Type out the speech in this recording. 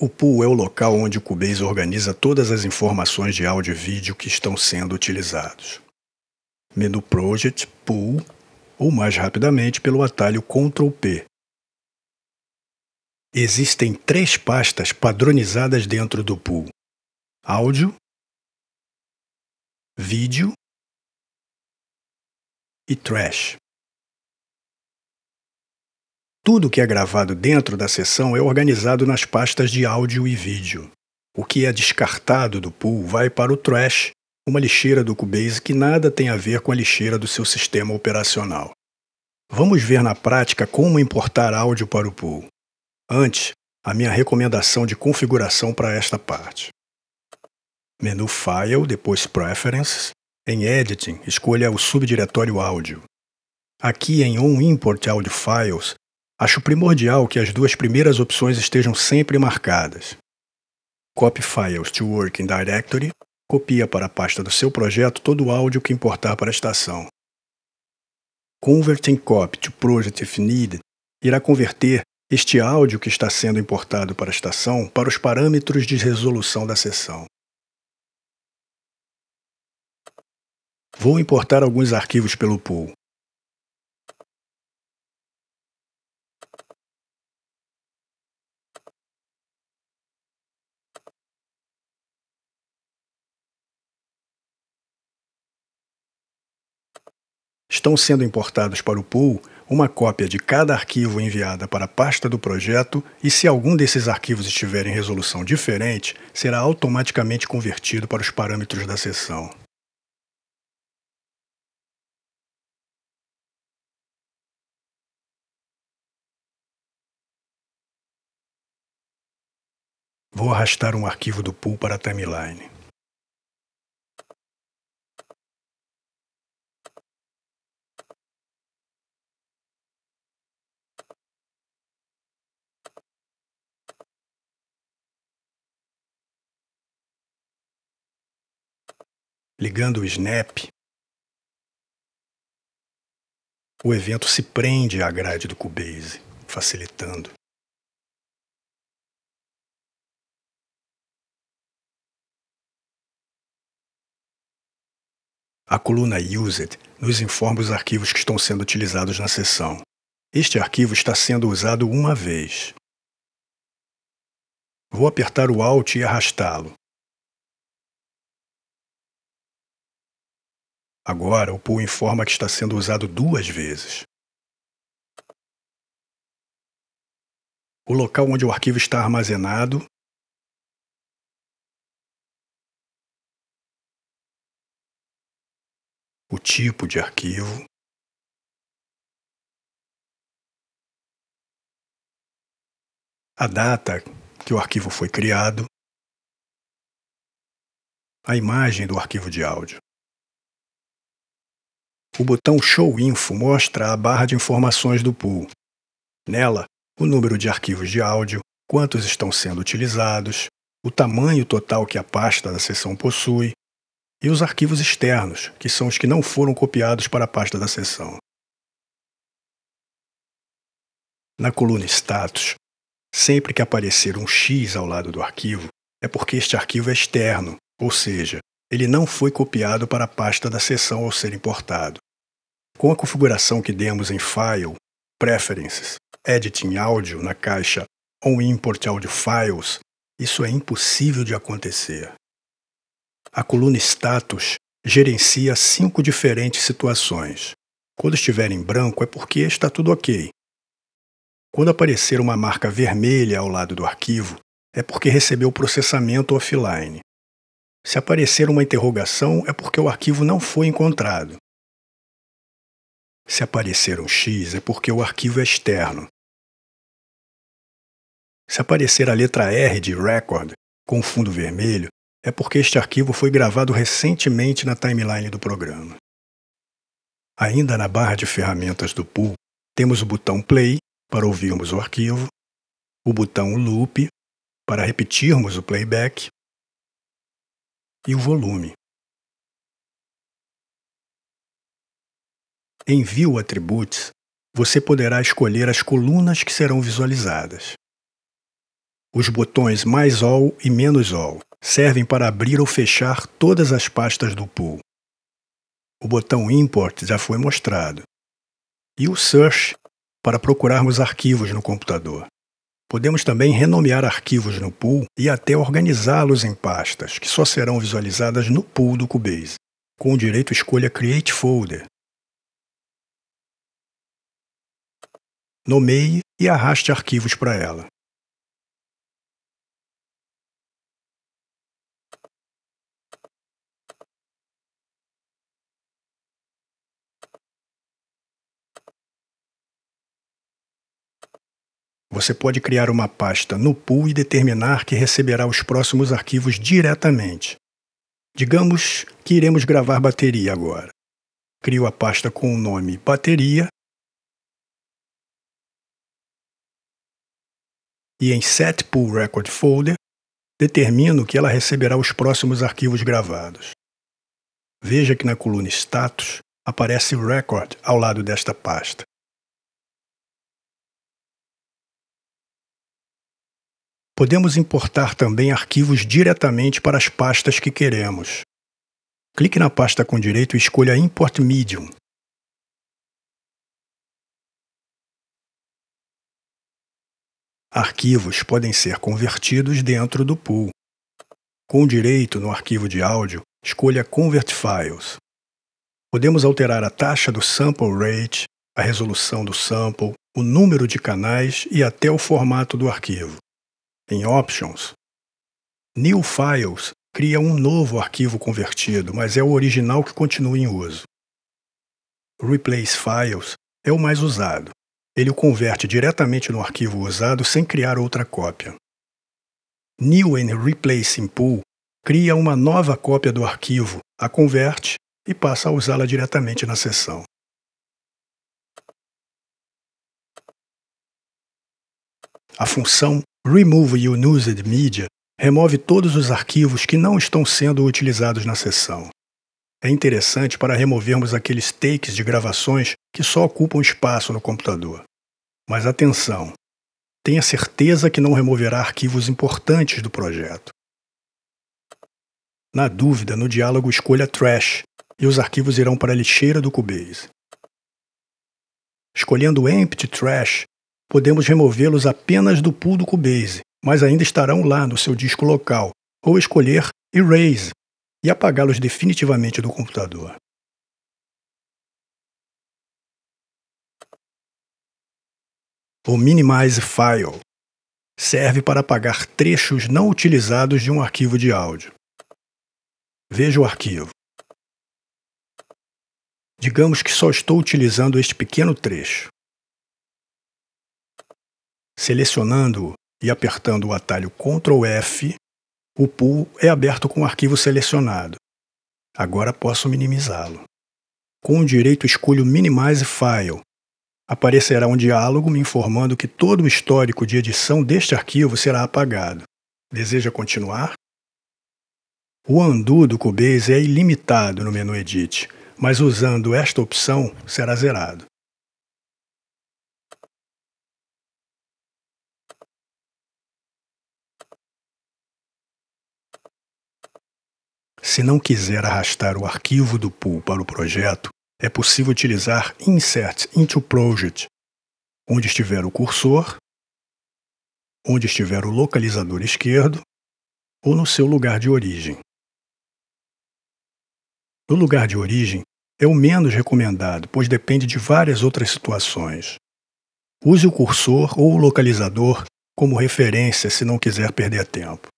O pool é o local onde o Cubase organiza todas as informações de áudio e vídeo que estão sendo utilizados. Menu Project, Pool, ou mais rapidamente pelo atalho Ctrl P. Existem três pastas padronizadas dentro do pool: áudio, vídeo e trash. Tudo que é gravado dentro da sessão é organizado nas pastas de áudio e vídeo. O que é descartado do pool vai para o trash, uma lixeira do Cubase que nada tem a ver com a lixeira do seu sistema operacional. Vamos ver na prática como importar áudio para o pool. Antes, a minha recomendação de configuração para esta parte. Menu File, depois Preferences. Em Editing, escolha o subdiretório áudio. Aqui em On Import Audio Files, Acho primordial que as duas primeiras opções estejam sempre marcadas. Copy Files to Working Directory copia para a pasta do seu projeto todo o áudio que importar para a estação. Converting Copy to Project if Need irá converter este áudio que está sendo importado para a estação para os parâmetros de resolução da sessão. Vou importar alguns arquivos pelo pool. estão sendo importados para o pool uma cópia de cada arquivo enviada para a pasta do projeto e se algum desses arquivos estiver em resolução diferente, será automaticamente convertido para os parâmetros da sessão. Vou arrastar um arquivo do pool para a timeline. ligando o snap. O evento se prende à grade do Cubase, facilitando. A coluna Used nos informa os arquivos que estão sendo utilizados na sessão. Este arquivo está sendo usado uma vez. Vou apertar o Alt e arrastá-lo. Agora, o pool informa que está sendo usado duas vezes. O local onde o arquivo está armazenado o tipo de arquivo, a data que o arquivo foi criado, a imagem do arquivo de áudio o botão Show Info mostra a barra de informações do pool. Nela, o número de arquivos de áudio, quantos estão sendo utilizados, o tamanho total que a pasta da sessão possui e os arquivos externos, que são os que não foram copiados para a pasta da sessão. Na coluna Status, sempre que aparecer um X ao lado do arquivo, é porque este arquivo é externo, ou seja, ele não foi copiado para a pasta da sessão ao ser importado. Com a configuração que demos em File, Preferences, Editing Áudio na caixa On Import Audio Files, isso é impossível de acontecer. A coluna Status gerencia cinco diferentes situações. Quando estiver em branco é porque está tudo ok. Quando aparecer uma marca vermelha ao lado do arquivo, é porque recebeu processamento offline. Se aparecer uma interrogação, é porque o arquivo não foi encontrado. Se aparecer um X, é porque o arquivo é externo. Se aparecer a letra R de record com fundo vermelho, é porque este arquivo foi gravado recentemente na timeline do programa. Ainda na barra de ferramentas do pool, temos o botão play para ouvirmos o arquivo, o botão loop para repetirmos o playback e o volume Envio atributos. Attributes, você poderá escolher as colunas que serão visualizadas. Os botões Mais All e Menos All servem para abrir ou fechar todas as pastas do pool. O botão Import já foi mostrado. E o Search para procurarmos arquivos no computador. Podemos também renomear arquivos no pool e até organizá-los em pastas, que só serão visualizadas no pool do Cubase. Com o direito escolha Create Folder nomeie e arraste arquivos para ela. Você pode criar uma pasta no pool e determinar que receberá os próximos arquivos diretamente. Digamos que iremos gravar bateria agora. Crio a pasta com o nome bateria e em Set Pool Record Folder, determino que ela receberá os próximos arquivos gravados. Veja que na coluna Status aparece Record ao lado desta pasta. Podemos importar também arquivos diretamente para as pastas que queremos. Clique na pasta com direito e escolha Import Medium arquivos podem ser convertidos dentro do pool. Com direito no arquivo de áudio, escolha Convert Files. Podemos alterar a taxa do sample rate, a resolução do sample, o número de canais e até o formato do arquivo. Em Options, New Files cria um novo arquivo convertido, mas é o original que continua em uso. Replace Files é o mais usado ele o converte diretamente no arquivo usado sem criar outra cópia. New and Replace in Pool cria uma nova cópia do arquivo, a converte e passa a usá-la diretamente na sessão. A função Remove Unused Media remove todos os arquivos que não estão sendo utilizados na sessão. É interessante para removermos aqueles takes de gravações que só ocupam espaço no computador. Mas atenção! Tenha certeza que não removerá arquivos importantes do projeto. Na dúvida, no diálogo escolha Trash e os arquivos irão para a lixeira do Cubase. Escolhendo Empty Trash, podemos removê-los apenas do pool do Cubase, mas ainda estarão lá no seu disco local, ou escolher Erase e apagá-los definitivamente do computador. o Minimize File. Serve para apagar trechos não utilizados de um arquivo de áudio. Veja o arquivo. Digamos que só estou utilizando este pequeno trecho. Selecionando-o e apertando o atalho Ctrl F, o pool é aberto com o arquivo selecionado. Agora posso minimizá-lo. Com o direito escolho Minimize File aparecerá um diálogo me informando que todo o histórico de edição deste arquivo será apagado. Deseja continuar? O undo do Cubase é ilimitado no menu Edit, mas usando esta opção será zerado. Se não quiser arrastar o arquivo do pool para o projeto, é possível utilizar Insert into Project, onde estiver o cursor, onde estiver o localizador esquerdo ou no seu lugar de origem. No lugar de origem é o menos recomendado, pois depende de várias outras situações. Use o cursor ou o localizador como referência se não quiser perder tempo.